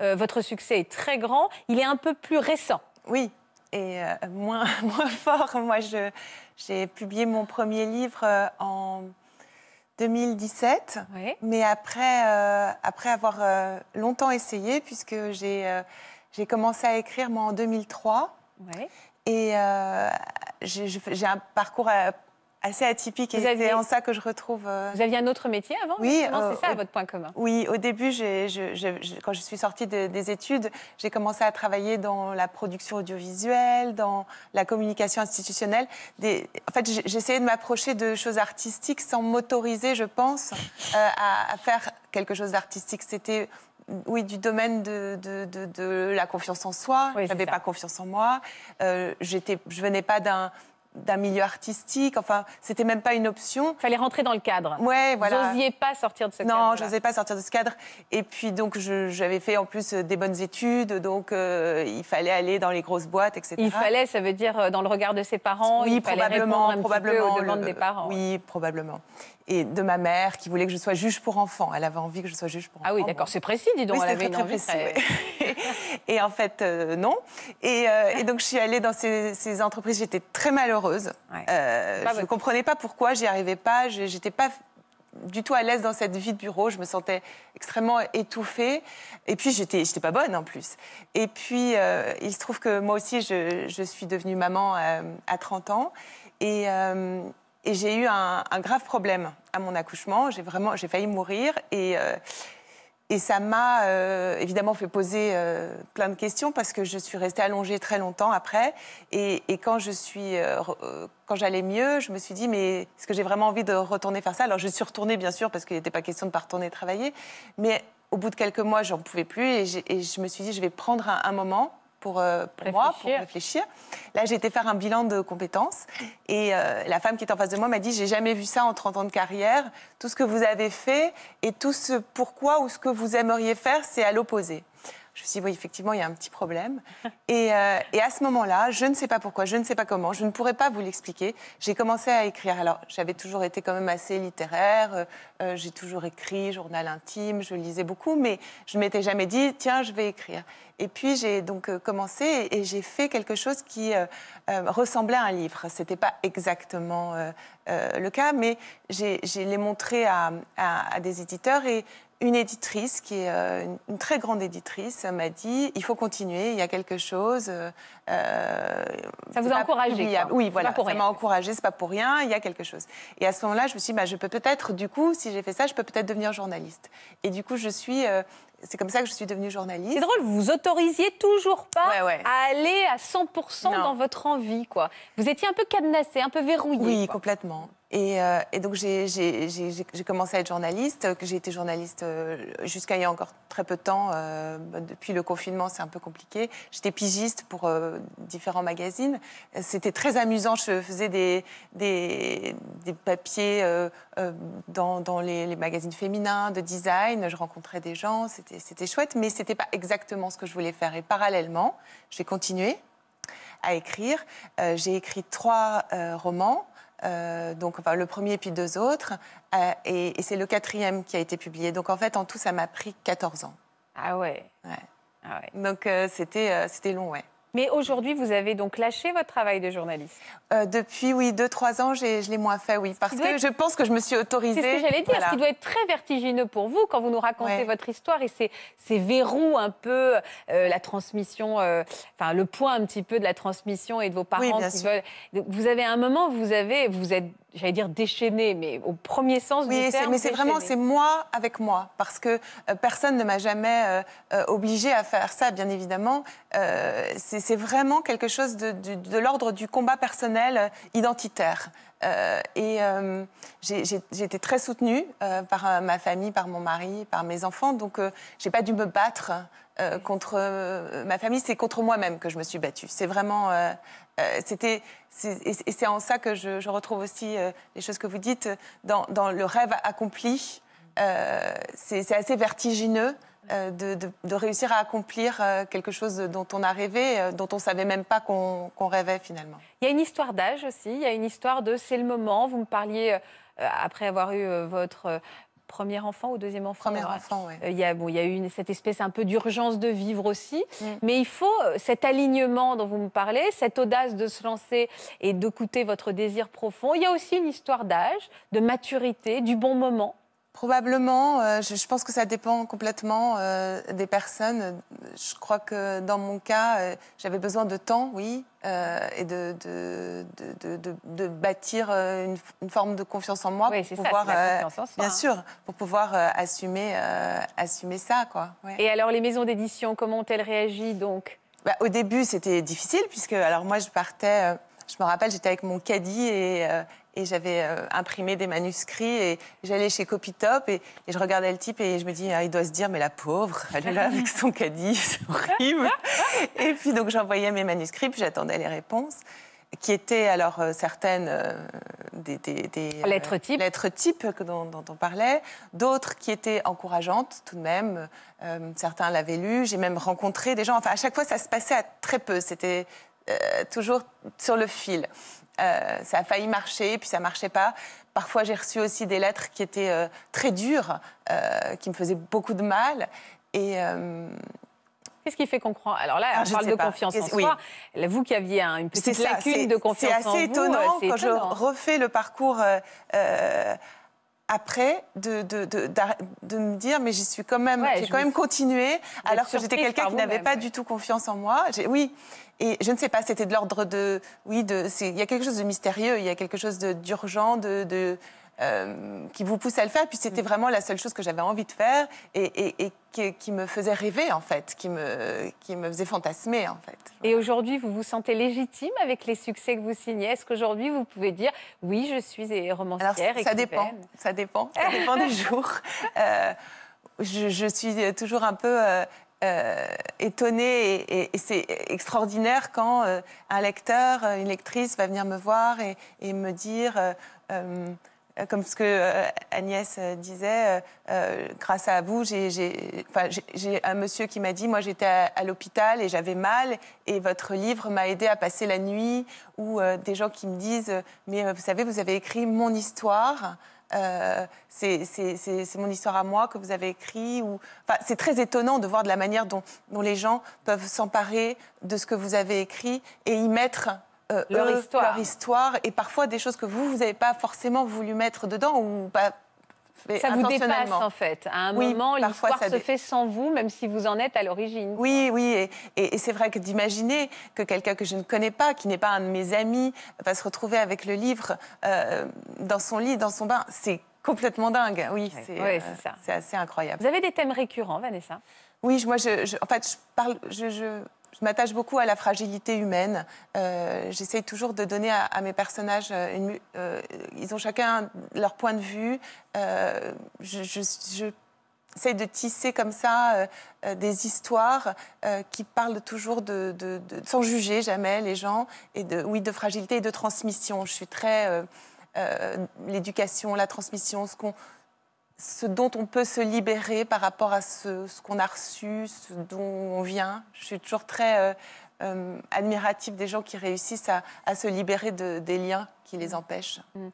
Euh, votre succès est très grand. Il est un peu plus récent. Oui, et euh, moins, moins fort. Moi, j'ai publié mon premier livre euh, en 2017, mais après, après avoir longtemps essayé, puisque j'ai j'ai commencé à écrire moi en 2003. Et j'ai un parcours assez atypique. et c'est en ça que je retrouve. Euh, Vous aviez un autre métier avant Oui, euh, c'est ça votre point commun. Oui, au début, quand je suis sortie des études, j'ai commencé à travailler dans la production audiovisuelle, dans la communication institutionnelle. En fait, j'essayais de m'approcher de choses artistiques sans m'autoriser, je pense, euh, à, faire quelque chose d'artistique. C'était oui, du domaine de, de, la confiance en soi. Oui, je n'avais pas confiance en moi. Euh, je venais pas d'un d'un milieu artistique. Enfin, c'était même pas une option. il Fallait rentrer dans le cadre. Ouais, voilà. n'osiez pas sortir de ce cadre. Non, j'osais pas sortir de ce cadre. Et puis donc, j'avais fait en plus euh, des bonnes études, donc euh, il fallait aller dans les grosses boîtes, etc. Il fallait, ça veut dire euh, dans le regard de ses parents. Oui, il fallait probablement, probablement aux demandes des parents. Oui, probablement. Et de ma mère qui voulait que je sois juge pour enfants. Elle avait envie que je sois juge pour enfants. Ah oui, d'accord, c'est précis, dis donc. elle avait très, et en fait, non. Et, donc, je suis allée dans ces entreprises. J'étais très malheureuse. Euh, je ne comprenais pas pourquoi, j'y arrivais pas, j'étais pas du tout à l'aise dans cette vie de bureau. Je me sentais extrêmement étouffée. Et puis, j'étais, j'étais pas bonne en plus. Et puis, euh, il se trouve que moi aussi, je, suis devenue maman euh, à 30 ans. Et, j'ai eu un, grave problème à mon accouchement. J'ai vraiment, j'ai failli mourir. Et et ça m'a euh, évidemment fait poser euh, plein de questions parce que je suis restée allongée très longtemps après. Et, quand je suis, euh, quand j'allais mieux, je me suis dit mais est-ce que j'ai vraiment envie de retourner faire ça Alors je suis retournée bien sûr parce qu'il n'était pas question de pas retourner travailler. Mais au bout de quelques mois, j'en pouvais plus et, je me suis dit je vais prendre un moment euh, pour, moi, pour réfléchir. Là, j'ai été faire un bilan de compétences et euh, la femme qui est en face de moi m'a dit J'ai jamais vu ça en 30 ans de carrière. Tout ce que vous avez fait et tout ce pourquoi ou ce que vous aimeriez faire, c'est à l'opposé. Je me suis dit, oui, effectivement, il y a un petit problème. Euh, et, à ce moment-là, je ne sais pas pourquoi, je ne sais pas comment, je ne pourrais pas vous l'expliquer. J'ai commencé à écrire. Alors, j'avais toujours été quand même assez littéraire. Euh, euh, j'ai toujours écrit, journal intime, je lisais beaucoup, mais je m'étais jamais dit, tiens, je vais écrire. Et puis, j'ai donc commencé et, j'ai fait quelque chose qui ressemblait à un livre. C'était pas exactement le cas, mais j'ai les montré à des éditeurs et une éditrice qui est euh, une très grande éditrice m'a dit il faut continuer, il y a quelque chose. Euh, euh, ça vous a encouragé Oui, voilà, ça m'a encouragé, c'est pas pour rien, il y a quelque chose. Et à ce moment-là, je me suis dit bah, je peux peut-être, du coup, si j'ai fait ça, je peux peut-être devenir journaliste. Et du coup, je suis. c'est comme ça que je suis devenue journaliste. C'est drôle, vous vous autorisiez toujours pas à aller à 100% dans votre envie, quoi. Vous étiez un peu cadenassée, un peu verrouillé. Oui, complètement, euh, et, donc j'ai commencé à être journaliste. J'ai été journaliste euh, jusqu'à il y a encore très peu de temps. Euh, bah, depuis le confinement, c'est un peu compliqué. J'étais pigiste pour différents magazines. C'était très amusant. Je faisais des, papiers dans, les, les, magazines féminins de design. Je rencontrais des gens. C'était chouette, mais c'était pas exactement ce que je voulais faire. Et parallèlement, j'ai continué à écrire. j'ai écrit trois romans. Euh, donc enfin, le premier puis deux autres, euh, et, c'est le quatrième qui a été publié. Donc en fait, en tout, ça m'a pris 14 ans. Ah ouais. Ah donc euh, c'était long, ouais. Mais aujourd'hui, vous avez donc lâché votre travail de journaliste euh, Depuis, oui, 2-3 ans, je l'ai moins fait, oui. Parce que je pense que je me suis autorisée. C'est ce que j'allais dire, ce qui doit être très vertigineux pour vous quand vous nous racontez votre histoire et ces, c'est verrous un peu, euh, euh, la transmission, enfin le point un petit peu de la transmission et de vos parents qui veulent. Vous avez un moment, vous avez, vous êtes j'allais dire déchaîné, mais au premier sens du terme. Mais c'est vraiment, c'est moi avec moi, parce que euh, personne ne m'a jamais obligée euh, euh, obligé à faire ça, bien évidemment. c'est vraiment quelque chose de, l'ordre du combat personnel identitaire. et j'ai été très soutenue par ma famille, par mon mari, par mes enfants, donc j'ai pas dû me battre. Euh, contre euh, ma famille, c'est contre moi-même que je me suis battue. C'est vraiment. Euh, c'était, et c'est en ça que je, retrouve aussi les choses que vous dites dans, le rêve accompli. c'est assez vertigineux de, réussir à accomplir quelque chose dont on a rêvé, dont on ne savait même pas qu'on rêvait finalement. Il y a une histoire d'âge aussi, il y a une histoire de c'est le moment, vous me parliez après avoir eu votre premier enfant ou deuxième enfant. Premier enfant, oui. Euh, il y a, il y a eu cette espèce un peu d'urgence de vivre aussi. Mm. Mais il faut euh, cet alignement dont vous me parlez, cette audace de se lancer et d'écouter votre désir profond. Il y a aussi une histoire d'âge, de maturité, du bon moment. Probablement, euh, je, pense que ça dépend complètement euh, des personnes. Je crois que dans mon cas, euh, j'avais besoin de temps, oui, et de, de, de, de bâtir une, forme de confiance en moi pour pouvoir, ça, bien hein. sûr, pour pouvoir assumer, assumer ça, quoi. Et alors, les maisons d'édition, comment ont-elles réagi donc bah, Au début, c'était difficile puisque, alors moi, je partais je me rappelle, j'étais avec mon caddie et, euh, j'avais euh, imprimé des manuscrits et j'allais chez Copytop et, et, je regardais le type et je me dis, ah, il doit se dire, mais la pauvre, elle est là avec son caddie, c'est horrible. et puis donc j'envoyais mes manuscrits, puis j'attendais les réponses qui étaient alors euh, certaines des, lettres types, lettres type que, dont, dont, on parlait, d'autres qui étaient encourageantes tout de même. certains l'avaient lu, j'ai même rencontré des gens. Enfin, à chaque fois, ça se passait à très peu. C'était euh, toujours sur le fil. Euh, ça a failli marcher, puis ça marchait pas. Parfois, j'ai reçu aussi des lettres qui étaient euh, très dures, qui me faisaient beaucoup de mal. Et qu'est-ce qui fait qu'on croit Alors là, ah, on parle de confiance en soi. Vous qui aviez une petite lacune de confiance en vous, c'est assez étonnant quand je refais le parcours après de, de, me dire mais j'y suis quand même j'ai quand même continué alors que j'étais quelqu'un qui n'avait pas du tout confiance en moi oui et je ne sais pas c'était de l'ordre de oui de il y a quelque chose de mystérieux il y a quelque chose d'urgent de, euh, qui vous poussait à le faire. Puis c'était mm. vraiment la seule chose que j'avais envie de faire et, qui, me faisait rêver, en fait, qui me, qui me faisait fantasmer, en fait. Et aujourd'hui, vous vous sentez légitime avec les succès que vous signez Est-ce qu'aujourd'hui, vous pouvez dire oui, je suis romancière Alors, et ça, dépend, ça dépend, ça dépend, des jours. Euh, je, suis toujours un peu euh, étonnée et, c'est extraordinaire quand un lecteur, une lectrice va venir me voir et, me dire euh, comme ce que euh, Agnès euh, disait, grâce à vous, j'ai un monsieur qui m'a dit, moi j'étais à, l'hôpital et j'avais mal, et votre livre m'a aidé à passer la nuit, ou des gens qui me disent, mais vous savez, vous avez écrit mon histoire. c'est mon histoire à moi que vous avez écrit. Ou... c'est très étonnant de voir de la manière dont, dont les gens peuvent s'emparer de ce que vous avez écrit et y mettre euh, leur, histoire. leur histoire et parfois des choses que vous, vous n'avez pas forcément voulu mettre dedans ou pas ça vous dépasse en fait. À un moment, l'histoire se fait sans vous, même si vous en êtes à l'origine. Oui, oui, et, c'est vrai que d'imaginer que quelqu'un que je ne connais pas, qui n'est pas un de mes amis, va se retrouver avec le livre euh, dans son lit, dans son bain, c'est complètement dingue. Oui, euh, c'est ça. C'est assez incroyable. Vous avez des thèmes récurrents, Vanessa oui, moi, je, en fait, je parle, je, je je m'attache beaucoup à la fragilité humaine. Euh, J'essaye toujours de donner à, mes personnages, euh, euh, ils ont chacun leur point de vue. Euh, je, je, de tisser comme ça euh, des histoires qui parlent toujours de, de, sans juger jamais les gens et de oui de fragilité et de transmission. Je suis très l'éducation, la transmission, ce qu'on ce dont on peut se libérer par rapport à ce, qu'on a reçu, ce dont on vient. Je suis toujours très euh, euh, admirative des gens qui réussissent à, se libérer des liens qui les empêchent. Mm.